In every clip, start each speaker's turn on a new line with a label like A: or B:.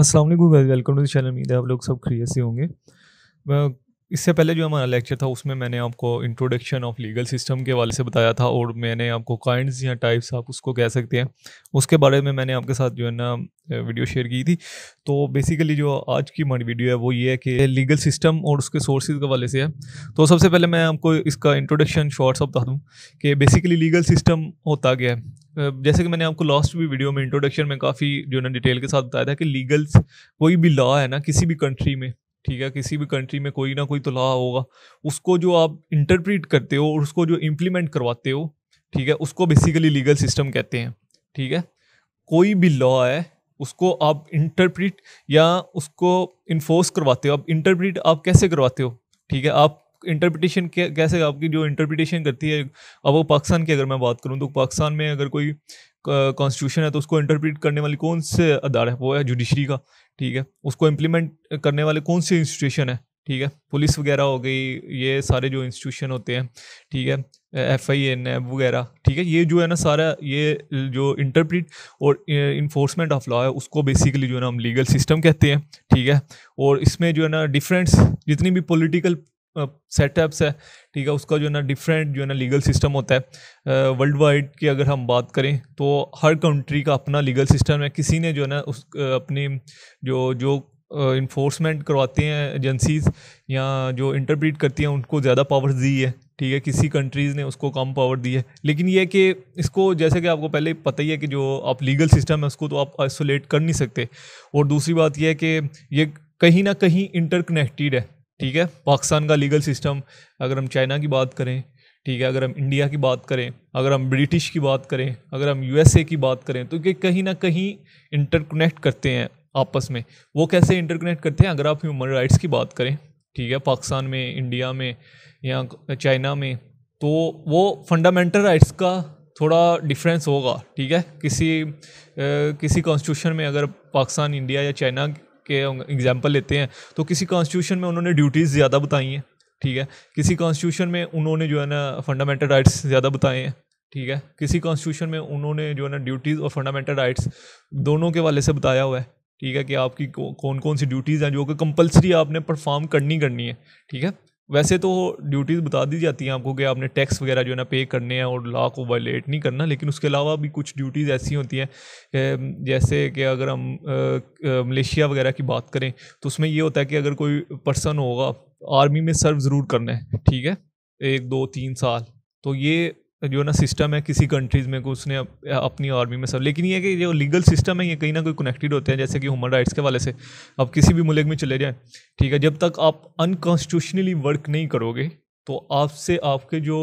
A: Aslam welcome to the channel उम्मीद है आप लोग सब खरीय से होंगे मैं इससे पहले जो हमारा लेक्चर था उसमें मैंने आपको इंट्रोडक्शन ऑफ लीगल सिस्टम के वाले से बताया था और मैंने आपको काइंड या टाइप्स आप उसको कह सकते हैं उसके बारे में मैंने आपके साथ जो है ना वीडियो शेयर की थी तो बेसिकली जो आज की हमारी वीडियो है वो ये है कि लीगल सिस्टम और उसके सोर्सेज के वाले से है तो सबसे पहले मैं आपको इसका इंट्रोडक्शन शॉर्ट्स बता दूँ कि बेसिकली लीगल सिस्टम होता गया है जैसे कि मैंने आपको लास्ट भी वीडियो में इंट्रोडक्शन में काफ़ी जो है ना डिटेल के साथ बताया था कि लीगल कोई भी लॉ है ना किसी भी कंट्री में ठीक है किसी भी कंट्री में कोई ना कोई तो लॉ होगा उसको जो आप इंटरप्रिट करते हो और उसको जो इम्प्लीमेंट करवाते हो ठीक है उसको बेसिकली लीगल सिस्टम कहते हैं ठीक है कोई भी लॉ है उसको आप इंटरप्रिट या उसको इन्फोर्स करवाते हो आप इंटरप्रिट आप कैसे करवाते हो ठीक है आप इंटरप्रिटेशन कैसे आपकी जो इंटरप्रिटेशन करती है अब वो पाकिस्तान की अगर मैं बात करूँ तो पाकिस्तान में अगर कोई कॉन्स्टिट्यूशन है तो उसको इंटरप्रिट करने वाली कौन से अदार है वो है जुडिशरी का ठीक है उसको इम्प्लीमेंट करने वाले कौन से इंस्टीट्यूशन है ठीक है पुलिस वगैरह हो गई ये सारे जो इंस्टीट्यूशन होते हैं ठीक है एफ आई एन है वगैरह ठीक है ये जो है ना सारा ये जो इंटरप्रिट और इन्फोर्समेंट ऑफ लॉ है उसको बेसिकली जो है ना हम लीगल सिस्टम कहते हैं ठीक है और इसमें जो है ना डिफरेंस जितनी भी पॉलिटिकल सेटअप्स है ठीक है उसका जो है ना डिफरेंट जो है ना लीगल सिस्टम होता है वर्ल्ड वाइड की अगर हम बात करें तो हर कंट्री का अपना लीगल सिस्टम है किसी ने जो है ना उस अपनी जो जो इन्फोर्समेंट करवाते हैं एजेंसीज या जो इंटरप्रीट करती हैं उनको ज़्यादा पावर्स दी है ठीक है किसी कंट्रीज़ ने उसको कम पावर दी है लेकिन यह कि इसको जैसे कि आपको पहले पता ही है कि जो आप लीगल सिस्टम है उसको तो आप आइसोलेट कर नहीं सकते और दूसरी बात यह है कि ये कहीं ना कहीं इंटरकनेक्टेड है ठीक है पाकिस्तान का लीगल सिस्टम अगर हम चाइना की बात करें ठीक है अगर हम इंडिया की बात करें अगर हम ब्रिटिश की बात करें अगर हम यूएसए की बात करें तो ये कहीं ना कहीं इंटरकनेक्ट करते हैं आपस में वो कैसे इंटरकनेक्ट करते हैं अगर आप ह्यूमन राइट्स की बात करें ठीक है पाकिस्तान में इंडिया में या चाइना में तो वो फंडामेंटल राइट्स का थोड़ा डिफरेंस होगा ठीक है किसी ए, किसी कॉन्स्टिट्यूशन में अगर पाकिस्तान इंडिया या चाइना के एग्जाम्पल लेते हैं तो किसी कॉन्स्टिट्यूशन में उन्होंने ड्यूटीज़ ज़्यादा बताई हैं ठीक है किसी कॉन्स्टिट्यूशन में उन्होंने जो है ना फंडामेंटल राइट्स ज़्यादा बताए हैं ठीक है किसी कॉन्स्टिट्यूशन में उन्होंने जो है ना ड्यूटीज़ और फंडामेंटल राइट्स दोनों के वाले से बताया हुआ है ठीक है कि आपकी कौन कौन सी ड्यूटीज़ हैं जो कि कंपलसरी आपने परफॉर्म करनी करनी है ठीक है वैसे तो ड्यूटीज़ बता दी जाती हैं आपको कि आपने टैक्स वगैरह जो है ना पे करने हैं और लॉ को वायलेट नहीं करना लेकिन उसके अलावा भी कुछ ड्यूटीज़ ऐसी होती हैं जैसे कि अगर हम मलेशिया वगैरह की बात करें तो उसमें ये होता है कि अगर कोई पर्सन होगा आर्मी में सर्व ज़रूर करना है ठीक है एक दो तीन साल तो ये जो ना सिस्टम है किसी कंट्रीज़ में को उसने अप, अपनी आर्मी में सब लेकिन ये कि जो लीगल सिस्टम है ये कहीं ना कहीं कनेक्टेड होते हैं जैसे कि ह्यूमन राइट्स के वाले से आप किसी भी मुल्क में चले जाएं ठीक है जब तक आप अनकॉन्स्टिट्यूशनली वर्क नहीं करोगे तो आपसे आपके जो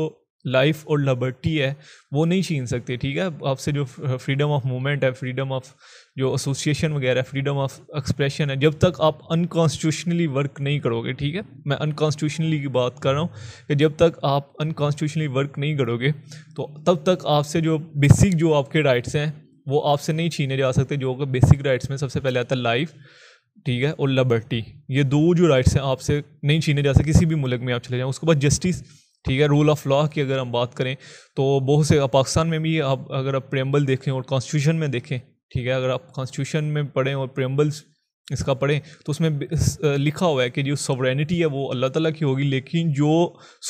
A: लाइफ और लबर्टी है वो नहीं छीन सकते ठीक है आपसे जो फ्रीडम ऑफ मूवमेंट है फ्रीडम ऑफ जो एसोसिएशन वगैरह फ्रीडम ऑफ एक्सप्रेशन है जब तक आप अनकॉन्स्टिट्यूशनली वर्क नहीं करोगे ठीक है मैं अनकॉन्स्टिट्यूशनली की बात कर रहा हूँ कि जब तक आप अनकॉन्स्टिट्यूशनली वर्क नहीं करोगे तो तब तक आपसे जो बेसिक जो आपके राइट्स हैं वो आपसे नहीं छीने जा सकते जो कि बेसिक राइट्स में सबसे पहले आता है लाइफ ठीक है और लबर्टी ये दो जो राइट्स हैं आपसे नहीं छीने जा सकते किसी भी मुल्क में आप चले जाएँ उसके बाद जस्टिस ठीक है रूल ऑफ लॉ की अगर हम बात करें तो बहुत से पाकिस्तान में भी आप अगर आप प्रेम्बल देखें और कॉन्स्टिट्यूशन में देखें ठीक है अगर आप कॉन्स्टिट्यूशन में पढ़ें और प्रेम्बल्स इसका पढ़ें तो उसमें लिखा हुआ है कि जो सवरेनिटी है वो अल्लाह ताला की होगी लेकिन जो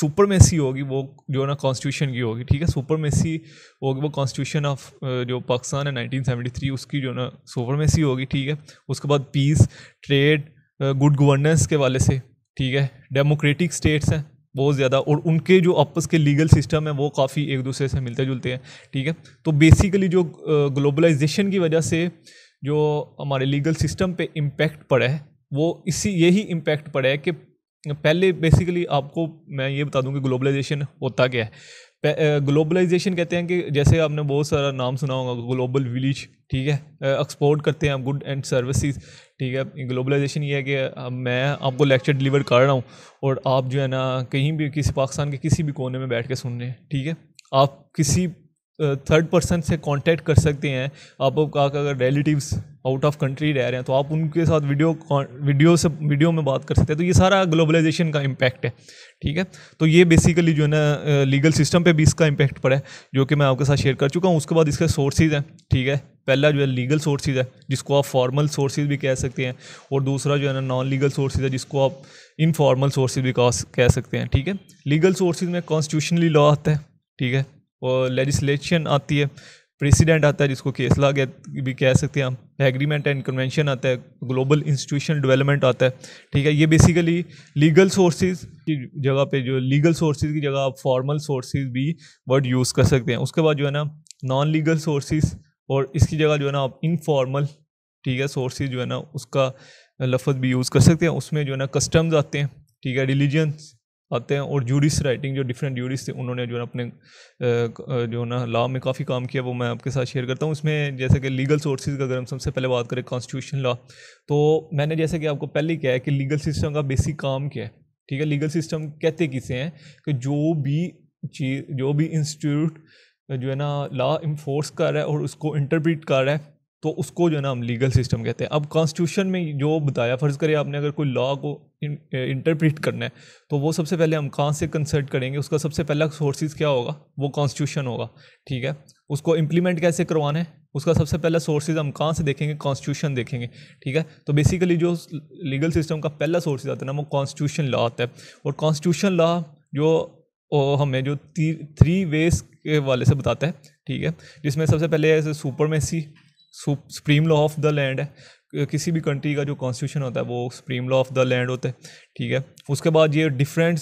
A: सुपरमेसी होगी वो जो ना कॉन्स्टिट्यूशन की होगी ठीक है सुपरमेसी होगी वो कॉन्स्टिट्यूशन ऑफ जो पाकिस्तान है 1973 उसकी जो ना सुपरमेसी होगी ठीक है उसके बाद पीस ट्रेड गुड गवर्नेंस के वाले से ठीक है डेमोक्रेटिक स्टेट्स हैं बहुत ज़्यादा और उनके जो आपस के लीगल सिस्टम है वो काफ़ी एक दूसरे से मिलते जुलते हैं ठीक है तो बेसिकली जो ग्लोबलाइजेशन की वजह से जो हमारे लीगल सिस्टम पे इम्पैक्ट पड़ा है वो इसी यही इम्पेक्ट पड़ा है कि पहले बेसिकली आपको मैं ये बता दूं कि ग्लोबलाइजेशन होता क्या है ग्लोबलाइजेशन कहते हैं कि जैसे आपने बहुत सारा नाम सुना होगा ग्लोबल विलेज ठीक है एक्सपोर्ट करते हैं हम गुड एंड सर्विसेज ठीक है ग्लोबलाइजेशन ये है कि अब मैं आपको लेक्चर डिलीवर कर रहा हूँ और आप जो है ना कहीं भी किसी पाकिस्तान के किसी भी कोने में बैठ के सुन रहे हैं ठीक है आप किसी थर्ड पर्सन से कांटेक्ट कर सकते हैं आप आपका अगर रिलेटिव्स आउट ऑफ कंट्री रह रहे हैं तो आप उनके साथ वीडियो वीडियो से वीडियो में बात कर सकते हैं तो ये सारा ग्लोबलाइजेशन का इम्पैक्ट है ठीक है तो ये बेसिकली जो है ना लीगल सिस्टम पे भी इसका इम्पैक्ट पड़ा है जो कि मैं आपके साथ शेयर कर चुका हूँ उसके बाद इसके सोर्सेज हैं ठीक है पहला जो है लीगल सोर्सेज है जिसको आप फॉर्मल सोर्सेज भी कह सकते हैं और दूसरा जो है ना नॉन लीगल सोर्सेज है जिसको आप इनफॉर्मल सोर्सेज भी कह सकते हैं ठीक है लीगल सोर्सेज में कॉन्स्टिट्यूशनली लॉ आता है ठीक है और लेजिस्लेशन आती है प्रेसिडेंट आता है जिसको केस ला भी कह सकते हैं हम एग्रीमेंट एंड कन्वेंशन आता है ग्लोबल इंस्टीट्यूशन डेवलपमेंट आता है ठीक है ये बेसिकली लीगल सोर्सेज की जगह पे जो लीगल सोर्सेज की जगह आप फॉर्मल सोर्सेज भी वर्ड यूज़ कर सकते हैं उसके बाद जो है ना नॉन लीगल सोर्सेज और इसकी जगह जो है ना आप इनफॉर्मल ठीक है सोर्सेज जो है ना उसका लफ्ज़ भी यूज़ कर सकते हैं उसमें जो है ना कस्टम्स आते हैं ठीक है रिलीजन्स आते हैं और जूडिस राइटिंग जो डिफरेंट जूडिस थे उन्होंने जो है अपने जो ना लॉ में काफ़ी काम किया वो मैं आपके साथ शेयर करता हूँ उसमें जैसे कि लीगल सोर्सेज का अगर हम सबसे पहले बात करें कॉन्स्टिट्यूशन लॉ तो मैंने जैसे कि आपको पहले कहा है कि लीगल सिस्टम का बेसिक काम क्या है ठीक है लीगल सिस्टम कहते किसे हैं कि जो भी चीज़ जो भी इंस्टीट्यूट जो है ना लॉ इन्फोर्स कर रहा है और उसको इंटरप्रिट कर रहा है तो उसको जो है ना हम लीगल सिस्टम कहते हैं अब कॉन्स्टिट्यूशन में जो बताया फ़र्ज़ करें आपने अगर कोई लॉ को इंटरप्रिट eh, करना है तो वो सबसे पहले हम कहाँ से कंसल्ट करेंगे उसका सबसे पहला सोर्सेज क्या होगा वो कॉन्स्टिट्यूशन होगा ठीक है उसको इम्प्लीमेंट कैसे करवाना है उसका सबसे पहला सोर्सेज हम कहाँ से देखेंगे कॉन्स्टिट्यूशन देखेंगे ठीक है तो बेसिकली जो लीगल सिस्टम का पहला सोर्सेज आता है ना वो कॉन्स्टिट्यूशन लॉ आता है और कॉन्स्टिट्यूशन लॉ जो हमें जो थ्री वेज के वाले से बताता है ठीक है जिसमें सबसे पहले supremacy supreme law of the land है किसी भी कंट्री का जो कॉन्स्टिट्यूशन होता है वो supreme law of the land होता है ठीक है उसके बाद ये डिफरेंट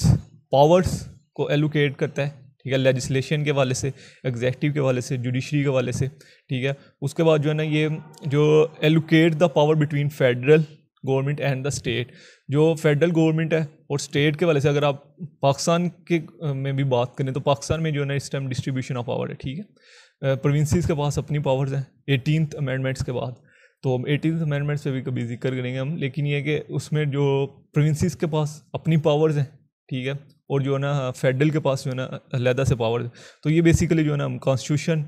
A: पावर्स को एलोकेट करता है ठीक है लेजिस्लेशन के वाले से एग्जेक्टिव के वाले से जुडिशरी के वाले से ठीक है उसके बाद जो है ना ये जो allocate the power between federal government and the state जो फेडरल गवर्नमेंट है और स्टेट के वाले से अगर आप पाकिस्तान के में भी बात करें तो पाकिस्तान में जो है ना इस टाइम डिस्ट्रीब्यूशन ऑफ पावर है ठीक है प्रोविंसीज के पास अपनी पावर्स हैं एटीनथ अमेंडमेंट्स के बाद तो हम एटीन अमेंडमेंट्स पे भी कभी जिक्र करेंगे हम लेकिन ये कि उसमें जो प्रोविंसीज के पास अपनी पावर्स हैं ठीक है और जो है ना फेडरल के पास जो है ना अलहदा से पावर तो ये बेसिकली जो है ना हम कॉन्स्टिट्यूशन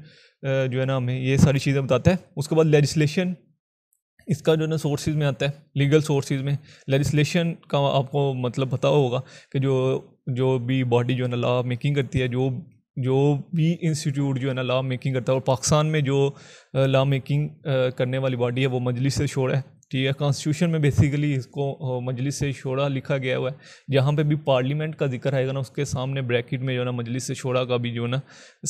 A: जो है ना हमें ये सारी चीज़ें बताता है उसके बाद लेजिस्लेशन इसका जो है ना सोर्सेज में आता है लीगल सोर्सेज में लेजिस्लेशन का आपको मतलब पता होगा कि जो जो भी बॉडी जो है ना लॉ मेकिंग करती है जो जो भी इंस्टीट्यूट जो है ना लॉ मेकिंग करता है और पाकिस्तान में जो लॉ मेकिंग करने वाली बॉडी है वो मजलिस से शोरा है ठीक है कॉन्स्टिट्यूशन में बेसिकली इसको मजलिस से छोड़ा लिखा गया हुआ है जहाँ पे भी पार्लियामेंट का जिक्र आएगा ना उसके सामने ब्रैकेट में जो है ना मजलिस से छोड़ा का भी जो है ना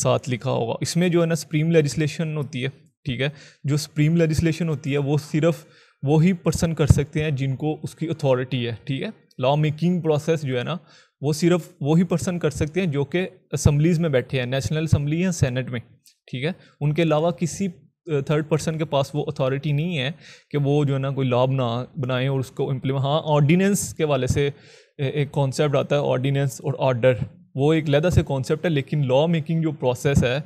A: साथ लिखा होगा इसमें जो है ना सुप्रीम लेजिस्लेशन होती है ठीक है जो सुप्रीम लेजिस्लेशन होती है वो सिर्फ वो ही पर्सन कर सकते हैं जिनको उसकी अथॉरिटी है ठीक है लॉ मेकिंग प्रोसेस जो है ना वो सिर्फ वो ही पर्सन कर सकते हैं जो कि असम्बलीज़ में बैठे हैं नेशनल असम्बली या सेनेट में ठीक है उनके अलावा किसी थर्ड पर्सन के पास वो अथॉरिटी नहीं है कि वो जो है ना कोई लॉ बना बनाए और उसको इम्प्लीमेंट हाँ ऑर्डीनेंस के वाले से एक कॉन्सेप्ट आता है ऑर्डीनेंस और ऑर्डर वो एक लहदा से कॉन्सेप्ट है लेकिन लॉ मेकिंग जो प्रोसेस है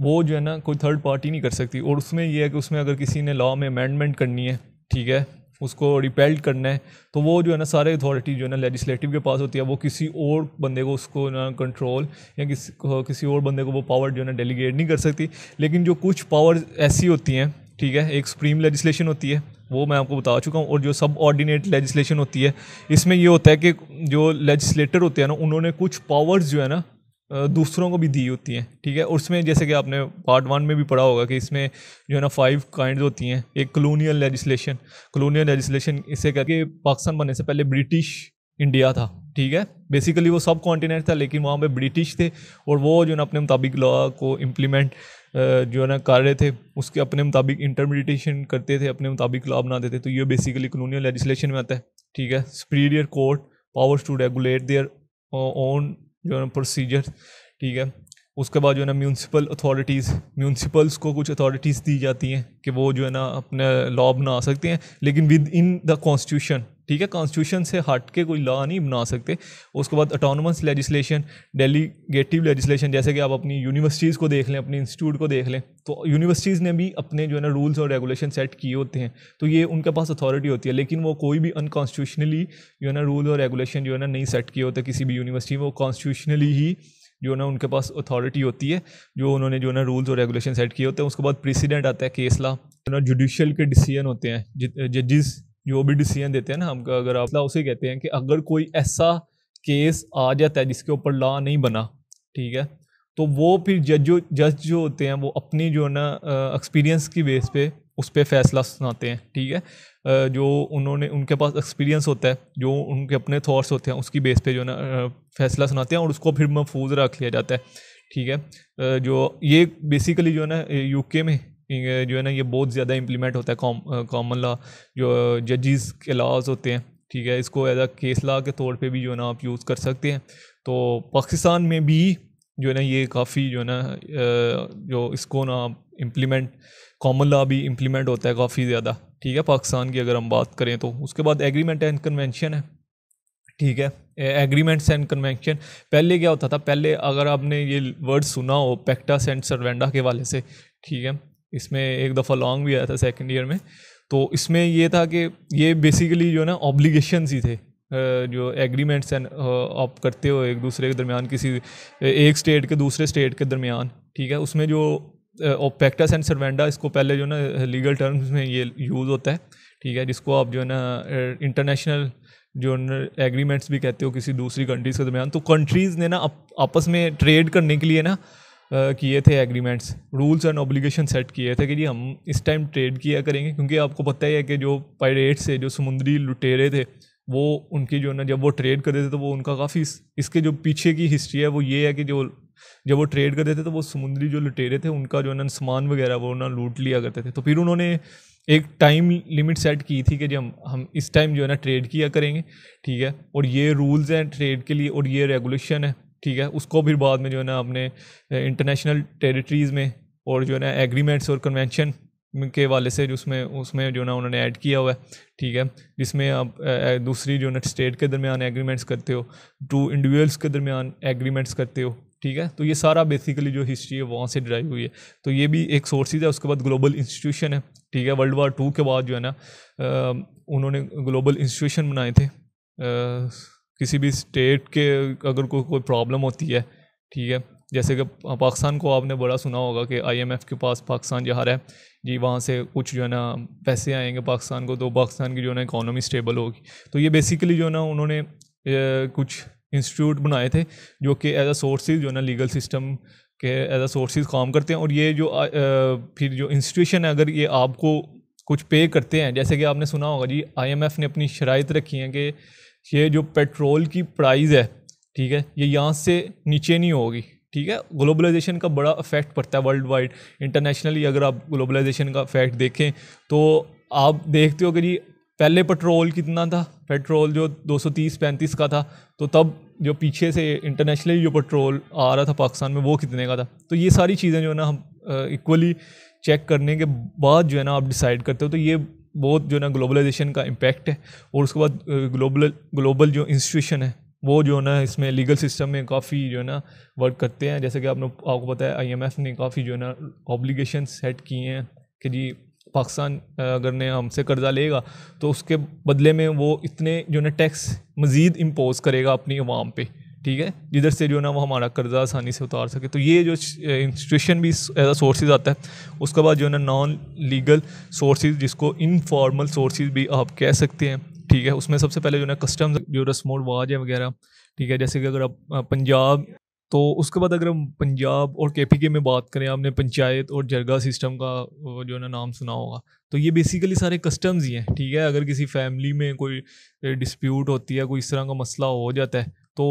A: वो जो है ना कोई थर्ड पार्टी नहीं कर सकती और उसमें यह है कि उसमें अगर किसी ने लॉ में अमेंडमेंट करनी है ठीक है उसको रिपेल्ड करना है तो वो जो है ना सारे अथॉरिटी जो है ना लेजिस्लेटिव के पास होती है वो किसी और बंदे को उसको ना कंट्रोल या किसी किसी और बंदे को वो पावर जो है ना डेलीगेट नहीं कर सकती लेकिन जो कुछ पावर ऐसी होती हैं ठीक है एक सुप्रीम लेजिस्लेशन होती है वो मैं आपको बता चुका हूँ और जो सब ऑर्डिनेट लेजिस्लेशन होती है इसमें ये होता है कि जो लेजिस्लेटर होते हैं ना उन्होंने कुछ पावर्स जो है ना दूसरों को भी दी होती हैं ठीक है उसमें जैसे कि आपने पार्ट वन में भी पढ़ा होगा कि इसमें जो है ना फाइव काइंड होती हैं एक कलोनियल लेजिस्लेशन कलोनियल लेजिस्लेशन इसे करके पाकिस्तान बनने से पहले ब्रिटिश इंडिया था ठीक है बेसिकली वो सब कॉन्टीनेंट था लेकिन वहाँ पे ब्रिटिश थे और वो जो ना अपने मुताबिक लॉ को इम्प्लीमेंट जो है ना कर रहे थे उसके अपने मुताबिक इंटरप्रिटेशन करते थे अपने मुताबिक लॉ बनाते थे तो ये बेसिकली कलोनियल लेजिस्लेशन में आता है ठीक है superior court powers to regulate their own जो है ना प्रोसीजर ठीक है उसके बाद जो है ना म्यूनसिपल अथॉरिटीज़ म्यूनसिपल्स को कुछ अथॉरिटीज़ दी जाती हैं कि वो जो है ना अपने लॉ बना सकते हैं लेकिन विद इन द कॉन्स्टिट्यूशन ठीक है कॉन्स्टिट्यूशन से हट के कोई लॉ नहीं बना सकते उसके बाद अटोनमस लेजिस्लेशन डेलीगेटिव लेजिस्लेशन जैसे कि आप अपनी यूनिवर्सिटीज़ को देख लें अपने इंस्टीट्यूट को देख लें तो यूनिवर्सिटीज़ ने भी अपने जो है ना रूल्स और रेगुलेशन सेट किए होते हैं तो ये उनके पास अथॉरिटी होती है लेकिन वो कोई भी अनकॉन्स्टिट्यूशनली जो है ना रूल और रेगुलेशन जो है ना नहीं सेट किए होते किसी भी यूनिवर्सिटी में वो कॉन्स्टिट्यूशनली ही जो ना उनके पास अथॉरिटी होती है जो उन्होंने जो ना रूल्स और रेगुलेशन सेट किए होते हैं उसके बाद प्रेसिडेंट आता है केसला जो ना जुडिशल के डिसीजन होते हैं जजिस जो भी डिसीजन देते हैं ना हम अगर आप उसे कहते हैं कि अगर कोई ऐसा केस आ जाता है जिसके ऊपर लॉ नहीं बना ठीक है तो वो फिर जज जो जज जो होते हैं वो अपनी जो है ना एक्सपीरियंस की बेस पे उस पर फैसला सुनाते हैं ठीक है जो उन्होंने उनके पास एक्सपीरियंस होता है जो उनके अपने थॉट्स होते हैं उसकी बेस पे जो है ना फैसला सुनाते हैं और उसको फिर महफूज रख लिया जाता है ठीक है जो ये बेसिकली जो है ना यूके में जो है ना ये बहुत ज़्यादा इम्प्लीमेंट होता है कॉमन लॉ जो जजिस के लॉज होते हैं ठीक है इसको एज अ केस लॉ के तौर पे भी जो है ना आप यूज़ कर सकते हैं तो पाकिस्तान में भी जो है ना ये काफ़ी जो है ना जो इसको ना इम्प्लीमेंट कॉमन लॉ भी इम्प्लीमेंट होता है काफ़ी ज़्यादा ठीक है पाकिस्तान की अगर हम बात करें तो उसके बाद एग्रीमेंट एंड कन्वेंशन है ठीक है एग्रीमेंट्स एंड कन्वेंशन पहले क्या होता था पहले अगर आपने ये वर्ड सुना हो पैक्टा एंड सरवेंडा के वाले से ठीक है इसमें एक दफ़ा लॉन्ग भी आया था सेकेंड ईयर में तो इसमें ये था कि ये बेसिकली जो ना ऑब्लिगेशन ही थे जो एग्रीमेंट्स एंड आप करते हो एक दूसरे के दरमियान किसी एक स्टेट के दूसरे स्टेट के दरमियान ठीक है उसमें जो ओपेक्टस एंड सरवेंडा इसको पहले जो ना लीगल टर्म्स में ये यूज़ होता है ठीक है जिसको आप जो है ना इंटरनेशनल जो एग्रीमेंट्स भी कहते हो किसी दूसरी कंट्रीज़ के दरमियान तो कंट्रीज़ ने ना आपस में ट्रेड करने के लिए ना किए थे agreements rules and obligation set किए थे कि जी हम इस टाइम ट्रेड किया करेंगे क्योंकि आपको पता ही है कि जो पायरेट्स थे जो समुद्री लुटेरे थे वो उनकी जो ना जब वो ट्रेड करते थे तो वो उनका काफ़ी इसके जो पीछे की हिस्ट्री है वो ये है कि जो जब वो ट्रेड करते थे तो वो समुद्री जो लुटेरे थे उनका जो है ना सामान वगैरह वो ना लूट लिया करते थे तो फिर उन्होंने एक टाइम लिमिट सेट की थी कि जी हम हम इस टाइम जो है ना ट्रेड किया करेंगे ठीक है और ये रूल्स हैं ट्रेड के लिए और ये रेगुलेशन है ठीक है उसको फिर बाद में जो है ना अपने इंटरनेशनल टेरिटरीज़ में और जो है ना एग्रीमेंट्स और कन्वेंशन के वाले से जो उसमें उसमें जो ना उन्होंने ऐड किया हुआ है ठीक है जिसमें आप दूसरी जो ना स्टेट के दरमियान एग्रीमेंट्स करते हो टू इंडिविजुअल्स के दरमियान एग्रीमेंट्स करते हो ठीक है तो ये सारा बेसिकली जो हिस्ट्री है वहाँ से ड्राइव हुई है तो ये भी एक सोर्सेज है उसके बाद ग्लोबल इंस्टीट्यूशन है ठीक है वर्ल्ड वार टू के बाद जो है ना उन्होंने ग्लोबल इंस्टीट्यूशन बनाए थे किसी भी स्टेट के अगर को, कोई प्रॉब्लम होती है ठीक है जैसे कि पाकिस्तान को आपने बड़ा सुना होगा कि आईएमएफ के पास पाकिस्तान जा रहा है जी वहाँ से कुछ जो है ना पैसे आएंगे पाकिस्तान को तो पाकिस्तान की जो है ना इकोनॉमी स्टेबल होगी तो ये बेसिकली जो है ना उन्होंने कुछ इंस्टीट्यूट बनाए थे जो कि एज अ सोर्सेज जो है ना लीगल सिस्टम के एज अ सोर्सेज काम करते हैं और ये जो आ, फिर जो इंस्टीट्यूशन है अगर ये आपको कुछ पे करते हैं जैसे कि आपने सुना होगा जी आईएमएफ ने अपनी शराइ रखी हैं कि ये जो पेट्रोल की प्राइस है ठीक है ये यहाँ से नीचे नहीं होगी ठीक है ग्लोबलाइजेशन का बड़ा इफेक्ट पड़ता है वर्ल्ड वाइड इंटरनेशनली अगर आप ग्लोबलाइजेशन का इफेक्ट देखें तो आप देखते हो कि जी पहले पेट्रोल कितना था पेट्रोल जो 230 35 का था तो तब जो पीछे से इंटरनेशनली जो पेट्रोल आ रहा था पाकिस्तान में वो कितने का था तो ये सारी चीज़ें जो है ना हम इक्वली चेक करने के बाद जो है ना आप डिसाइड करते हो तो ये बहुत जो है ना ग्लोबलाइजेशन का इम्पेक्ट है और उसके बाद ग्लोबल ग्लोबल जो इंस्टीट्यूशन है वो जो है ना इसमें लीगल सिस्टम में काफ़ी जो है ना वर्क करते हैं जैसे कि आपने आपको पता है आईएमएफ ने काफ़ी जो है ना ऑब्लिगेशन सेट किए हैं कि जी पाकिस्तान अगर ने हमसे कर्जा लेगा तो उसके बदले में वो इतने जो है ना टैक्स मज़ीद इम्पोज़ करेगा अपनी आवाम पर ठीक है जिधर से जो है ना वो हमारा कर्जा आसानी से उतार सके तो ये जो इंस्टीट्यूशन भी एज अ सोर्सेज आता है उसके बाद जो है ना नॉन लीगल सोर्सेज जिसको इनफॉर्मल सोर्सेज भी आप कह सकते हैं ठीक है उसमें सबसे पहले जो ना कस्टम जो रस्मोल वाज है वगैरह ठीक है जैसे कि अगर आप पंजाब तो उसके बाद अगर हम पंजाब और के में बात करें आपने पंचायत और जरगा सिस्टम का जो है ना नाम सुना होगा तो ये बेसिकली सारे कस्टम्स ही हैं ठीक है अगर किसी फैमिली में कोई डिस्प्यूट होती है कोई इस तरह का मसला हो जाता है तो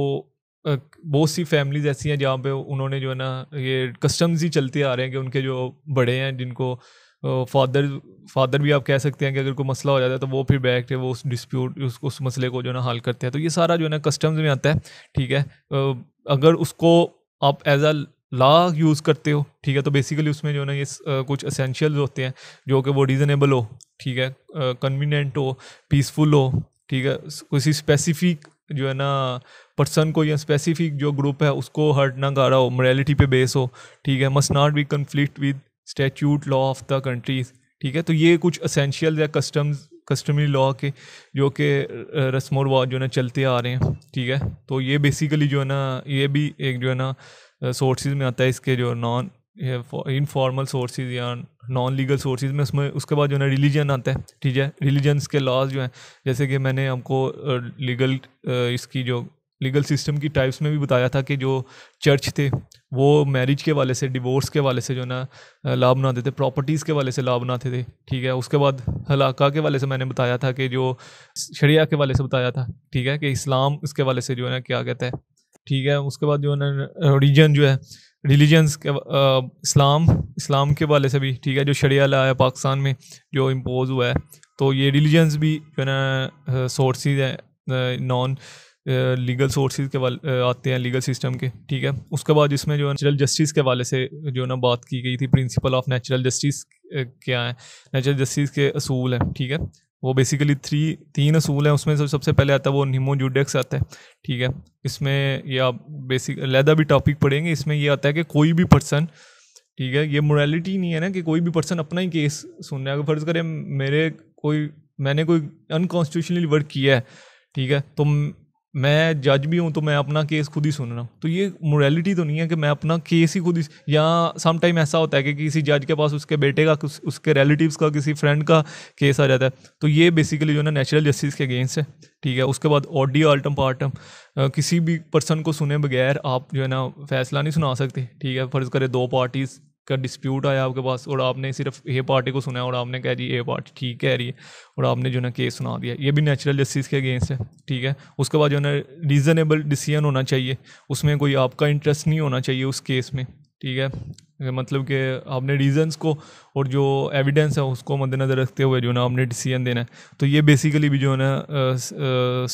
A: बहुत सी फैमिलीज ऐसी हैं जहाँ पे उन्होंने जो है ना ये कस्टम्स ही चलते आ रहे हैं कि उनके जो बड़े हैं जिनको फादर फादर भी आप कह सकते हैं कि अगर कोई मसला हो जाता है तो वो फिर बैठ के वो उस डिस्प्यूट उस उस मसले को जो है ना हल करते हैं तो ये सारा जो है ना कस्टम्स में आता है ठीक है अगर उसको आप एज अ ला यूज़ करते हो ठीक है तो बेसिकली उसमें जो है ना ये कुछ असेंशियल्स होते हैं जो कि वो रीज़नेबल हो ठीक है कन्वीनियंट हो पीसफुल हो ठीक है किसी स्पेसिफिक जो है ना पर्सन को या स्पेसिफिक जो ग्रुप है उसको हर्ट ना कर रहा हो मोरेलिटी पे बेस हो ठीक है must not be conflict with statute law of the countries ठीक है तो ये कुछ असेंशियल या कस्टम्स कस्टमरी लॉ के जो कि रस्म रवाज जो है ना चलते आ रहे हैं ठीक है तो ये बेसिकली जो है ना ये भी एक जो है ना सोर्सेज में आता है इसके जो नॉन इनफॉर्मल सोर्सेज या नॉन लीगल सोर्सेज में उसमें उसके बाद जो है ना रिलीजन आता है ठीक है रिलीजन्स के लॉज जो हैं जैसे कि मैंने हमको लीगल इसकी जो लीगल सिस्टम की टाइप्स में भी बताया था कि जो चर्च थे वो मैरिज के वाले से डिवोर्स के वाले से जो ना लाभ बनाते थे प्रॉपर्टीज़ के वाले से लाभ बनाते थे ठीक है उसके बाद हलाका के वाले से मैंने बताया था कि जो शरिया के वाले से बताया था ठीक है कि इस्लाम इसके वाले से जो है ना क्या कहता है ठीक है उसके बाद जो है ना रिलीजन जो है रिलीजन्स इस्लाम इस्लाम के वाले से भी ठीक है जो शरिया ला है पाकिस्तान में जो इम्पोज हुआ है तो ये रिलीजन्स भी जो है ना सोर्स हैं नॉन लीगल सोर्सेज के वाले आते हैं लीगल सिस्टम के ठीक है उसके बाद इसमें जो है नेचुरल जस्टिस के वाले से जो ना बात की गई थी प्रिंसिपल ऑफ नेचुरल जस्टिस क्या है नेचुरल जस्टिस के असूल हैं ठीक है वो बेसिकली थ्री तीन असूल हैं उसमें सबसे पहले आता है वो निमोजूडेक्स आता है ठीक है इसमें ये आप बेसिक लहदा भी टॉपिक पढ़ेंगे इसमें ये आता है कि कोई भी पर्सन ठीक है ये मोरालिटी नहीं है ना कि कोई भी पर्सन अपना ही केस सुन रहे अगर फ़र्ज़ करें मेरे कोई मैंने कोई अनकॉन्स्टिट्यूशनली वर्क किया है ठीक है तो मैं जज भी हूँ तो मैं अपना केस खुद ही सुन रहा हूँ तो ये मोरालिटी तो नहीं है कि मैं अपना केस ही खुद ही या सम टाइम ऐसा होता है कि किसी जज के पास उसके बेटे का उसके रिलेटिव्स का किसी फ्रेंड का केस आ जाता है तो ये बेसिकली जो है ना नेचुरल जस्टिस के अगेंस्ट है ठीक है उसके बाद ऑडियो आल्टम पार्टम किसी भी पर्सन को सुने बगैर आप जो है ना फैसला नहीं सुना सकते ठीक है फ़र्ज़ करें दो पार्टीज़ का डिस्प्यूट आया आपके पास और आपने सिर्फ ए पार्टी को सुना और आपने कह दी ए पार्टी ठीक कह रही है और आपने जो है केस सुना दिया ये भी नेचुरल जस्टिस के अगेंस्ट है ठीक है उसके बाद जो है रीज़नेबल डिसीजन होना चाहिए उसमें कोई आपका इंटरेस्ट नहीं होना चाहिए उस केस में ठीक है मतलब कि आपने रीजंस को और जो एविडेंस है उसको मद्देनज़र रखते हुए जो ना आपने डिसीजन देना है तो ये बेसिकली भी जो है ना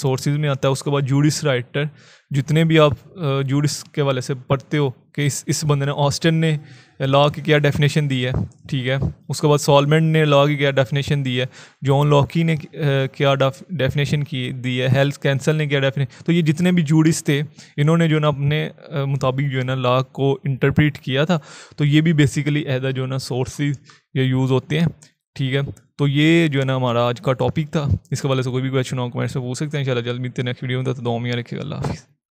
A: सोर्सेज में आता है उसके बाद जूडिस राइटर जितने भी आप जूडिस के वाले से पढ़ते हो कि इस इस बंदे ने ऑस्टन ने लॉ की क्या डेफिनेशन दी है ठीक है उसके बाद सॉलमेंट ने लॉ की क्या डेफिनेशन दी है जॉन लॉकी ने क्या डेफिनेशन की दी है हेल्थ कैंसल ने क्या डेफिनेशन तो ये जितने भी जूडिस थे इन्होंने जो ना अपने मुताबिक जो है ना लॉ को इंटरप्रिट किया था तो ये भी बेसिकली एज जो है ना सोर्सेज ये यूज़ होते हैं ठीक है तो ये जो है ना हमारा आज का टॉपिक था इसके वाले से कोई भी क्वेश्चन हो कमेंट्स में पूछ सकते हैं इंशाल्लाह जल्द मिलते नेक्स्ट वीडियो में तो दो में रखिएगा अल्लाह हाफिज़